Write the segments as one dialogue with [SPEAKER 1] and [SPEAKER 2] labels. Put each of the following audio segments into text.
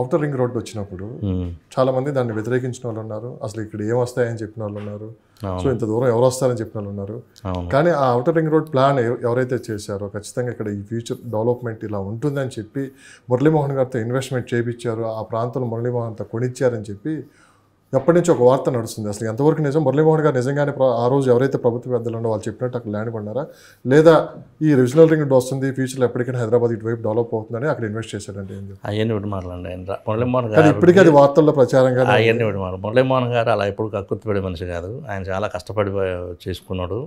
[SPEAKER 1] outer ring road వచ్చినప్పుడు చాలా మంది దాన్ని వ్యతిరేకించిన వాళ్ళు ఉన్నారు అసలు ఇక్కడ ఏం వస్తాయని చెప్పిన వాళ్ళు ఉన్నారు సో ఇంత దూరం ఎవరు వస్తారని చెప్పిన వాళ్ళు ఉన్నారు కానీ ఆ అవుటర్ రింగ్ రోడ్ ప్లాన్ ఎవరైతే చేశారో ఖచ్చితంగా ఇక్కడ ఈ ఫ్యూచర్ డెవలప్మెంట్ ఇలా ఉంటుందని చెప్పి మురళీమోహన్ గారితో ఇన్వెస్ట్మెంట్ చేయించారు ఆ ప్రాంతంలో మురళీమోహన్తో కొనిచ్చారని చెప్పి ఎప్పటి నుంచి ఒక వార్త నడుస్తుంది అసలు ఎంతవరకు నిజం మురళీమోహన్ గారు నిజంగానే ఆ రోజు ఎవరైతే ప్రభుత్వ పెద్దలు ఉండో వాళ్ళు చెప్పినట్టు అక్కడ ల్యాండ్ కొన్నారా లేదా ఈ రివిజనల్ రింగ్ వస్తుంది ఫ్యూచర్లో ఎప్పటికైనా హైదరాబాద్ ఇటువైపు డెవలప్ అవుతుందని అక్కడ ఇన్వెస్ట్ చేశాడంటే
[SPEAKER 2] అవన్నీ విడి ఆయన మురళీమోహన్ గారు ఇప్పటికీ అది వార్తల్లో ప్రచారంగా అవన్నీ మాట మురళీమోహన్ గారు అలా ఎప్పుడు కక్కుర్తిపడే మనిషి కాదు ఆయన చాలా కష్టపడి చేసుకున్నాడు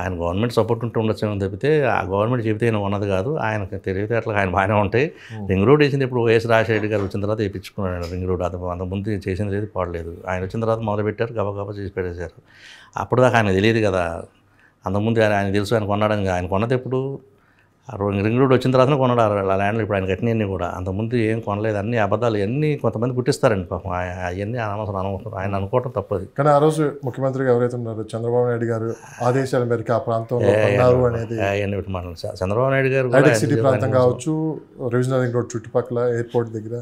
[SPEAKER 2] ఆయన గవర్నమెంట్ సపోర్ట్ ఉంటే ఉండొచ్చేమో తప్పితే ఆ గవర్నమెంట్ చెబితే ఆయన ఉన్నది కాదు ఆయనకు తెలివితే అట్లా ఆయన బాగానే ఉంటాయి రింగ్ రోడ్ వేసింది ఇప్పుడు వైఎస్ రాజశేఖర గారు వచ్చిన తర్వాత వేయించుకున్నాడు రింగ్ రోడ్ అంత ముందు చేసింది లేదు పాడలేదు ఆయన వచ్చిన తర్వాత మొదలుపెట్టారు గబగబా చేసి పెట్టేశారు అప్పుడు దాకా ఆయన తెలియదు కదా అంతకుముందు ఆయన తెలుసు ఆయన కొన్నాడని ఆయన కొన్నది ఎప్పుడు రింగ్ రోడ్ వచ్చిన తర్వాత కొనడా ఆ ల్యాండ్లు ఇప్పుడు ఆయన కట్టినవన్నీ కూడా అంతకుముందు ఏం కొనలేదు అన్ని అబద్ధాలు అన్ని కొంతమంది గుర్తిస్తారండి పాపం అవన్నీ అనవసరం అనవసరం ఆయన అనుకోవటం తప్పది
[SPEAKER 1] కానీ ఆ రోజు ముఖ్యమంత్రి ఎవరైతే ఉన్నారు చంద్రబాబు నాయుడు గారు ఆదేశాల మేరకు ఆ ప్రాంతం అనేది చంద్రబాబు నాయుడు గారు సిటీ ప్రాంతం కావచ్చు రివిజనల్ రింగ్ రోడ్ చుట్టుపక్కల ఎయిర్పోర్ట్ దగ్గర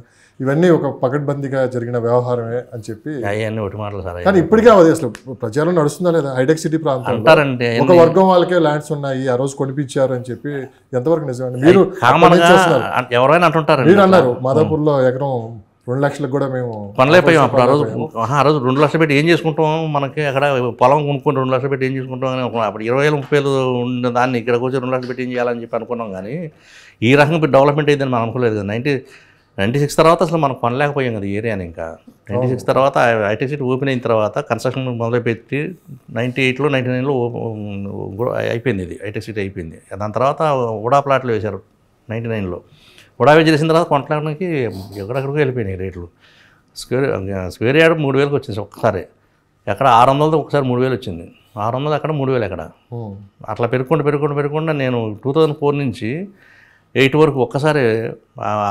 [SPEAKER 1] ఇవన్నీ ఒక పకడ్బందీగా జరిగిన వ్యవహారమే అని చెప్పి అవన్నీ ఒకటి మాటలు సార్ కానీ ఇప్పటికే అవది అసలు ప్రజలు నడుస్తుందా లేదా హైటెక్ సిటీ ప్రాంతం అంటారంటే ఒక వర్గం వాళ్ళకే ల్యాండ్స్ ఉన్నాయి ఆ రోజు కొనిపించారు అని చెప్పి ఎంతవరకు నిజమండి మీరు ఎవరైనా అంటుంటారు మీరు అన్నారు మాదాపూర్లో ఎకరం రెండు లక్షలకు కూడా మేము పనులైపోయాం అప్పుడు ఆ రోజు
[SPEAKER 2] ఆ రోజు రెండు లక్షలు పెట్టి ఏం చేసుకుంటాం మనకి అక్కడ పొలం కొనుక్కొని రెండు లక్షలు పెట్టి ఏం చేసుకుంటాం అని అప్పుడు ఇరవై వేల ముప్పై వేలు ఉన్న దాన్ని ఇక్కడికి వచ్చి రెండు లక్షలు పెట్టి ఏం చేయాలని చెప్పి అనుకున్నాం కానీ ఈ రకంగా డెవలప్మెంట్ అయిందని మనం అనుకోలేదు కదా నైన్టీ నైంటీ సిక్స్ తర్వాత అసలు మనం కొనలేకపోయాం కదా ఏరియాని ఇంకా నైంటీ సిక్స్ తర్వాత ఐటీ సిటీ ఓపెన్ అయిన తర్వాత కన్స్ట్రక్షన్ మొదలుపెట్టి నైంటీ ఎయిట్లో నైంటీ నైన్లో అయిపోయింది ఇది ఐటీ సిటీ అయిపోయింది దాని తర్వాత ఉడా ప్లాట్లు వేశారు నైంటీ నైన్లో ఉడా వేజ్ చేసిన తర్వాత కొనడానికి ఎక్కడెక్కడికి వెళ్ళిపోయినాయి రేట్లు స్క్వేర్ స్క్వేర్ యార్డ్ మూడు వేలకు వచ్చింది ఒక్కసారి ఎక్కడ ఆరు వందలతో ఒకసారి మూడు వేలు వచ్చింది ఆరు వందలు అక్కడ మూడు వేలు ఎక్కడ అట్లా పెరుగుకుంటూ పెరుగుకుంటూ పెరుగుకుంటూ నేను టూ థౌజండ్ ఫోర్ నుంచి ఎయిట్ వరకు ఒక్కసారి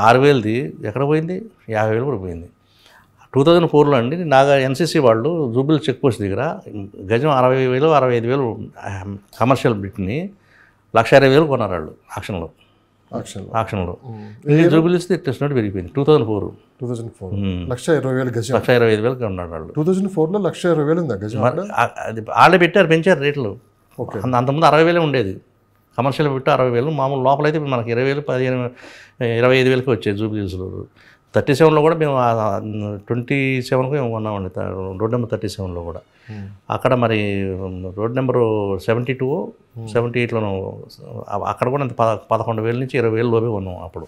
[SPEAKER 2] ఆరు వేలది ఎక్కడ పోయింది యాభై వేలు కూడా పోయింది టూ థౌజండ్ ఫోర్లో అండి నాగా ఎన్సీసీ వాళ్ళు జూబిల్ చెక్ పోస్ట్ దగ్గర గజం అరవై వేలు అరవై ఐదు వేలు కమర్షియల్ బిట్ని లక్ష ఇరవై వేలు కొన్నారు వాళ్ళు ఆక్షన్లో ఆక్షన్లో జూబిలిస్తే టెస్ట్ నోట్ పెరిగిపోయింది two thousand four two thousand four లక్ష ఇరవై వేలు గజం లక్ష ఇరవై ఐదు వేలకి ఉన్నాడు వాళ్ళు
[SPEAKER 1] టూ థౌసండ్ ఫోర్లో లక్ష ఇరవై వేలు ఉందా గజం
[SPEAKER 2] అది వాళ్ళే పెట్టారు పెంచారు రేట్లు అంతకుముందు అరవై వేలే ఉండేది కమర్షియల్ పెట్టి అరవై వేలు మామూలు లోపలైతే మనకి ఇరవై వేలు పదిహేను ఇరవై ఐదు వేలకి వచ్చాయి జూబ్లీస్లో థర్టీ సెవెన్లో కూడా మేము ట్వంటీ సెవెన్కి మేము కొన్నామండి రోడ్ నెంబర్ థర్టీ సెవెన్లో కూడా అక్కడ మరి road number seventy two seventy ఎయిట్లోనూ అక్కడ కూడా అంత పదకొండు వేల నుంచి ఇరవై వేలు లోపే అప్పుడు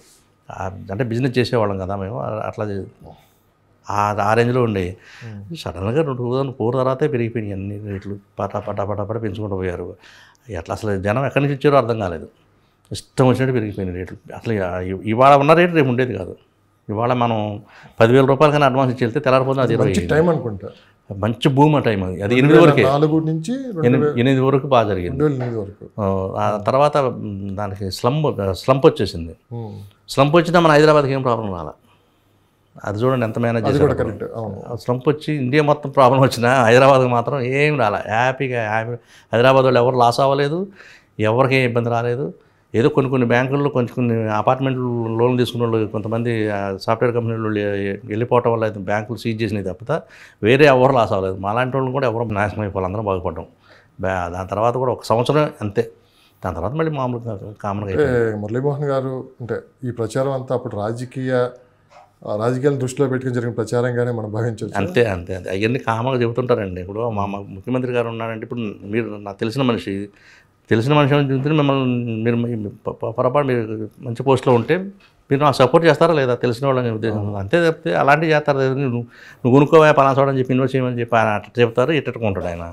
[SPEAKER 2] అంటే బిజినెస్ చేసేవాళ్ళం కదా మేము అట్లా ఆ రేంజ్లో ఉండే సడన్గా రెండు రోజుల థౌసండ్ ఫోర్ తర్వాతే పెరిగిపోయినాయి అన్ని రేట్లు పటా పటా పటా పట పెంచుకుంటూ పోయారు ఎట్లా అసలు జనం ఎక్కడి నుంచి ఇచ్చారో అర్థం కాలేదు ఇష్టం వచ్చినట్టు పెరిగిపోయినాయి రేట్లు అసలు ఇవాళ ఉన్న రేటు రేపు ఉండేది కాదు ఇవాళ మనం పదివేల రూపాయల కన్నా అడ్వాన్స్ ఇచ్చి వెళ్తే తెల్లారిపోతుంది అది ఇరవై టైం అనుకుంటా మంచి భూమి టైం అది అది ఎనిమిది వరకు నాలుగు నుంచి ఎనిమిది వరకు బాగా జరిగింది వరకు ఆ తర్వాత దానికి స్లంప్ స్లంప్ వచ్చేసింది స్లంప్ వచ్చినా మన హైదరాబాద్కి ఏం ప్రాబ్లం రాలే అది చూడండి ఎంత మేనేజ్ చేశారు కరెక్ట్ అవును వచ్చి ఇండియా మొత్తం ప్రాబ్లం వచ్చినా హైదరాబాద్కి మాత్రం ఏం రాలే హ్యాపీగా హ్యాపీ హైదరాబాద్ వాళ్ళు ఎవరు లాస్ అవ్వలేదు ఎవరికి ఏం ఇబ్బంది రాలేదు ఏదో కొన్ని కొన్ని బ్యాంకుల్లో కొంచెం కొన్ని అపార్ట్మెంట్లు లోన్లు తీసుకున్న వాళ్ళు కొంతమంది సాఫ్ట్వేర్ కంపెనీలు వెళ్ళిపోవటం వల్ల అయితే బ్యాంకులు సీజ్ చేసినవి తప్పత వేరే ఎవరు లాస్ అవ్వలేదు మా లాంటి వాళ్ళు కూడా ఎవరు నాశనం అయిపోవాలి అందరం బాగుపడ్డాం దాని తర్వాత కూడా ఒక సంవత్సరం అంతే దాని తర్వాత మళ్ళీ మామూలుగా కామన్గా
[SPEAKER 1] మురళీమోహన్ గారు అంటే ఈ ప్రచారం అంతా అప్పుడు రాజకీయ రాజకీయాలను దృష్టిలో పెట్టుకుని జరిగిన కానీ మనం భావించవచ్చు అంతే అంతే అంతే
[SPEAKER 2] అవన్నీ కామగా చెబుతుంటారండి ఇప్పుడు మా ముఖ్యమంత్రి గారు ఉన్నారంటే ఇప్పుడు మీరు నాకు తెలిసిన మనిషి తెలిసిన మనిషి చూస్తే మిమ్మల్ని మీరు పొరపాటు మీరు మంచి పోస్ట్లో ఉంటే మీరు నాకు సపోర్ట్ చేస్తారా లేదా తెలిసిన వాళ్ళని ఉద్దేశం అంతే చెప్తే అలాంటివి చేస్తారు నువ్వు నువ్వు కొనుక్కోవా పలానా చెప్పి ఇన్వెస్ట్ చేయమని చెప్పి ఆయన అట్లా చెప్తారు ఇట్టట్టుకుంటాడు ఆయన